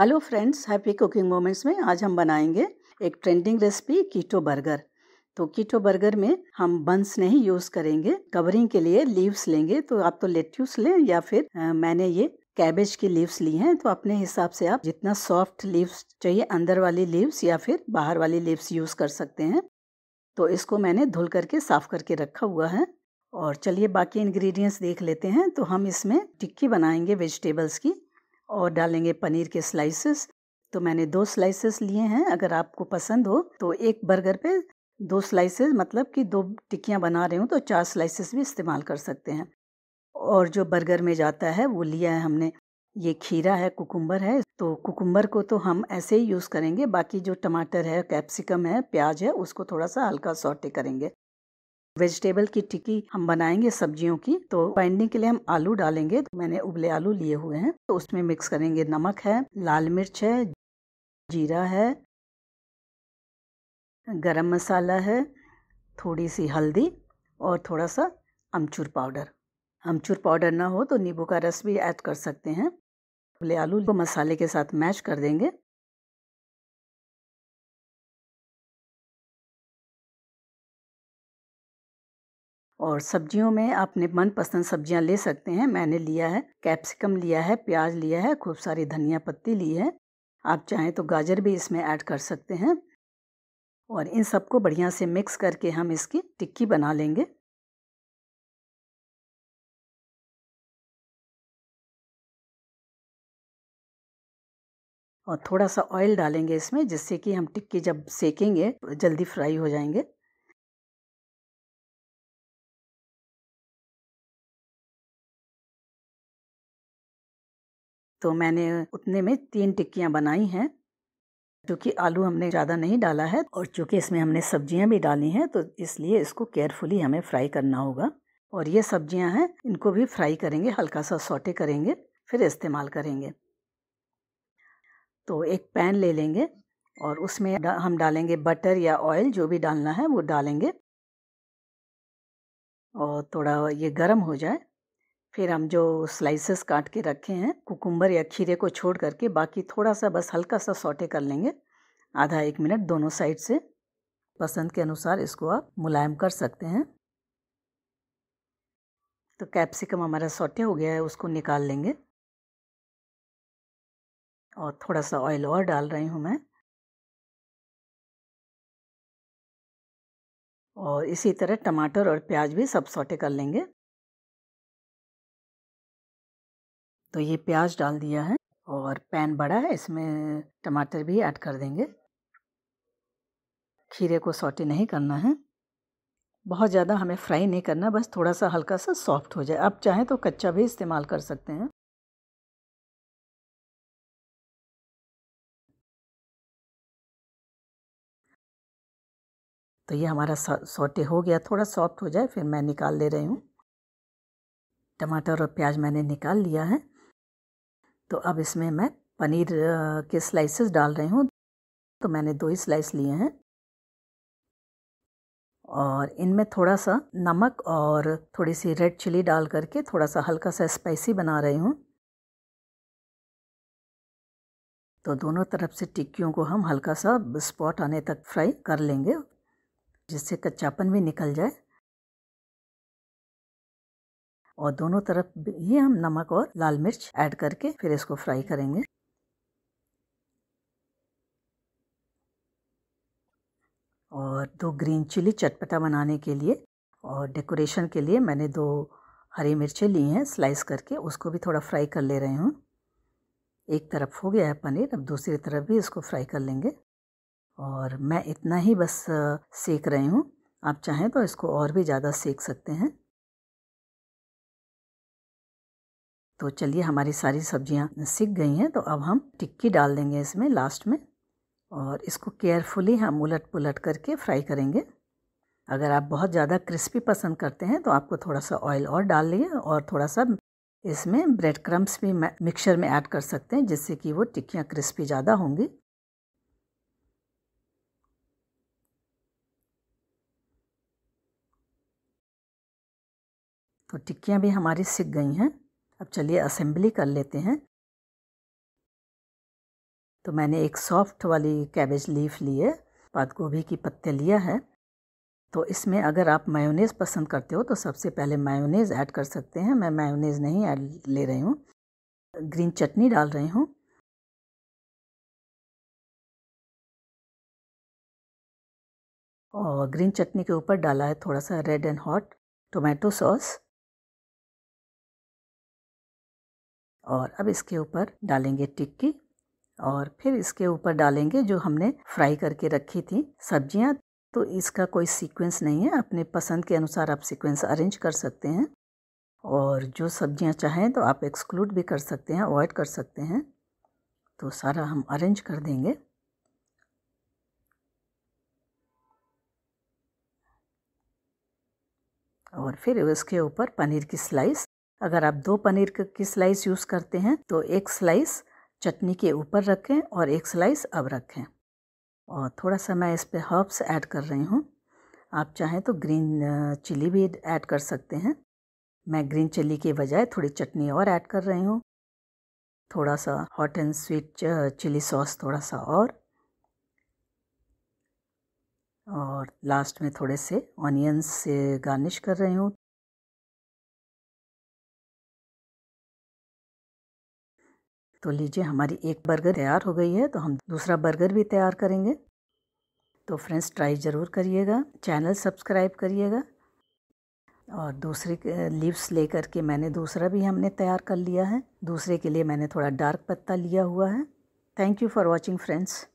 hello friends happy cooking moments में आज हम बनाएंगे एक ट्रेंडिंग रेसिपी कीटो बर्गर तो कीटो बर्गर में हम बंस नहीं यूज़ करेंगे कवरिंग के लिए लीव्स लेंगे तो आप तो लेट्यूस लें या फिर आ, मैंने ये कैबेज की लीव्स ली हैं तो अपने हिसाब से आप जितना सॉफ्ट लीव्स चाहिए अंदर वाली लीव्स या फिर बाहर वाली लीव्स यूज़ कर सकते हैं तो इसको मैंने धुल करके साफ़ करके रखा हुआ है और चलिए बाकी इंग्रेडिएंट्स देख लेते हैं तो हम इसमें टिक्की बनाएंगे वेजिटेबल्स की और डालेंगे पनीर के स्लाइसेस तो मैंने दो स्लाइसेस लिए हैं अगर आपको पसंद हो तो एक बर्गर पे दो स्लाइसेस मतलब कि दो टिक्कियाँ बना रहे हूँ तो चार स्लाइसेस भी इस्तेमाल कर सकते हैं और जो बर्गर में जाता है वो लिया है हमने ये खीरा है कुकुम्बर है तो कुकुम्बर को तो हम ऐसे ही यूज़ करेंगे बाकी जो टमाटर है कैप्सिकम है प्याज है उसको थोड़ा सा हल्का सॉटे करेंगे वेजिटेबल की टिक्की हम बनाएंगे सब्जियों की तो बाइंडिंग के लिए हम आलू डालेंगे तो मैंने उबले आलू लिए हुए हैं तो उसमें मिक्स करेंगे नमक है लाल मिर्च है जीरा है गरम मसाला है थोड़ी सी हल्दी और थोड़ा सा अमचूर पाउडर अमचूर पाउडर ना हो तो नींबू का रस भी ऐड कर सकते हैं उबले आलू को मसाले के साथ मैश कर देंगे और सब्जियों में अपने मनपसंद सब्जियां ले सकते हैं मैंने लिया है कैप्सिकम लिया है प्याज लिया है खूब सारी धनिया पत्ती ली है आप चाहें तो गाजर भी इसमें ऐड कर सकते हैं और इन सबको बढ़िया से मिक्स करके हम इसकी टिक्की बना लेंगे और थोड़ा सा ऑयल डालेंगे इसमें जिससे कि हम टिक्की जब सेकेंगे जल्दी फ्राई हो जाएंगे तो मैंने उतने में तीन टिक्कियाँ बनाई हैं क्योंकि आलू हमने ज़्यादा नहीं डाला है और चूँकि इसमें हमने सब्जियाँ भी डाली हैं तो इसलिए इसको केयरफुली हमें फ्राई करना होगा और ये सब्जियाँ हैं इनको भी फ्राई करेंगे हल्का सा सोटे करेंगे फिर इस्तेमाल करेंगे तो एक पैन ले लेंगे और उसमें हम डालेंगे बटर या ऑयल जो भी डालना है वो डालेंगे और थोड़ा ये गर्म हो जाए फिर हम जो स्लाइसेस काट के रखे हैं कुकुम्बर या खीरे को छोड़ करके बाकी थोड़ा सा बस हल्का सा सॉटे कर लेंगे आधा एक मिनट दोनों साइड से पसंद के अनुसार इसको आप मुलायम कर सकते हैं तो कैप्सिकम हमारा सॉटे हो गया है उसको निकाल लेंगे और थोड़ा सा ऑयल और डाल रही हूँ मैं और इसी तरह टमाटर और प्याज भी सब सोटे कर लेंगे तो ये प्याज डाल दिया है और पैन बड़ा है इसमें टमाटर भी ऐड कर देंगे खीरे को सॉटे नहीं करना है बहुत ज़्यादा हमें फ्राई नहीं करना बस थोड़ा सा हल्का सा सॉफ्ट हो जाए आप चाहें तो कच्चा भी इस्तेमाल कर सकते हैं तो ये हमारा सॉटे हो गया थोड़ा सॉफ्ट हो जाए फिर मैं निकाल ले रही हूँ टमाटर और प्याज मैंने निकाल लिया है तो अब इसमें मैं पनीर के स्लाइसेस डाल रही हूँ तो मैंने दो ही स्लाइस लिए हैं और इनमें थोड़ा सा नमक और थोड़ी सी रेड चिली डाल करके थोड़ा सा हल्का सा स्पाइसी बना रही हूँ तो दोनों तरफ से टिक्कियों को हम हल्का सा स्पॉट आने तक फ्राई कर लेंगे जिससे कच्चापन भी निकल जाए और दोनों तरफ ही हम नमक और लाल मिर्च ऐड करके फिर इसको फ्राई करेंगे और दो ग्रीन चिली चटपटा बनाने के लिए और डेकोरेशन के लिए मैंने दो हरी मिर्चें ली हैं स्लाइस करके उसको भी थोड़ा फ्राई कर ले रहे हूँ एक तरफ हो गया है पनीर अब दूसरी तरफ भी इसको फ्राई कर लेंगे और मैं इतना ही बस सेक रही हूँ आप चाहें तो इसको और भी ज़्यादा सेक सकते हैं तो चलिए हमारी सारी सब्जियाँ सीख गई हैं तो अब हम टिक्की डाल देंगे इसमें लास्ट में और इसको केयरफुली हम उलट पुलट करके फ्राई करेंगे अगर आप बहुत ज़्यादा क्रिस्पी पसंद करते हैं तो आपको थोड़ा सा ऑयल और डाल लिए और थोड़ा सा इसमें ब्रेड क्रम्स भी मिक्सचर में ऐड कर सकते हैं जिससे कि वो टिक्कियाँ क्रिस्पी ज़्यादा होंगी तो टिक्कियाँ भी हमारी सिक गई हैं अब चलिए असेंबली कर लेते हैं तो मैंने एक सॉफ्ट वाली कैबेज लीफ ली है पात गोभी की पत्ते लिया है तो इसमें अगर आप मायोनेज़ पसंद करते हो तो सबसे पहले मायोनेज़ ऐड कर सकते हैं मैं मायोनेज़ नहीं ऐड ले रही हूँ ग्रीन चटनी डाल रही हूँ और ग्रीन चटनी के ऊपर डाला है थोड़ा सा red and hot tomato sauce और अब इसके ऊपर डालेंगे टिक्की और फिर इसके ऊपर डालेंगे जो हमने फ्राई करके रखी थी सब्जियां तो इसका कोई सीक्वेंस नहीं है अपने पसंद के अनुसार आप सीक्वेंस अरेंज कर सकते हैं और जो सब्जियां चाहें तो आप एक्सक्लूड भी कर सकते हैं अवॉइड कर सकते हैं तो सारा हम अरेंज कर देंगे और फिर उसके ऊपर पनीर की स्लाइस अगर आप दो पनीर की स्लाइस यूज़ करते हैं तो एक स्लाइस चटनी के ऊपर रखें और एक स्लाइस अब रखें और थोड़ा सा मैं इस पर हर्ब्स ऐड कर रही हूँ आप चाहें तो ग्रीन चिली भी ऐड कर सकते हैं मैं ग्रीन चिली के बजाय थोड़ी चटनी और ऐड कर रही हूँ थोड़ा सा hot and sweet chilli sauce थोड़ा सा और और लास्ट में थोड़े से ऑनियंस से गार्निश कर रही हूँ तो लीजिए हमारी एक बर्गर तैयार हो गई है तो हम दूसरा बर्गर भी तैयार करेंगे तो फ्रेंड्स ट्राई ज़रूर करिएगा चैनल सब्सक्राइब करिएगा और दूसरे लीव्स लेकर के मैंने दूसरा भी हमने तैयार कर लिया है दूसरे के लिए मैंने थोड़ा डार्क पत्ता लिया हुआ है thank you for watching friends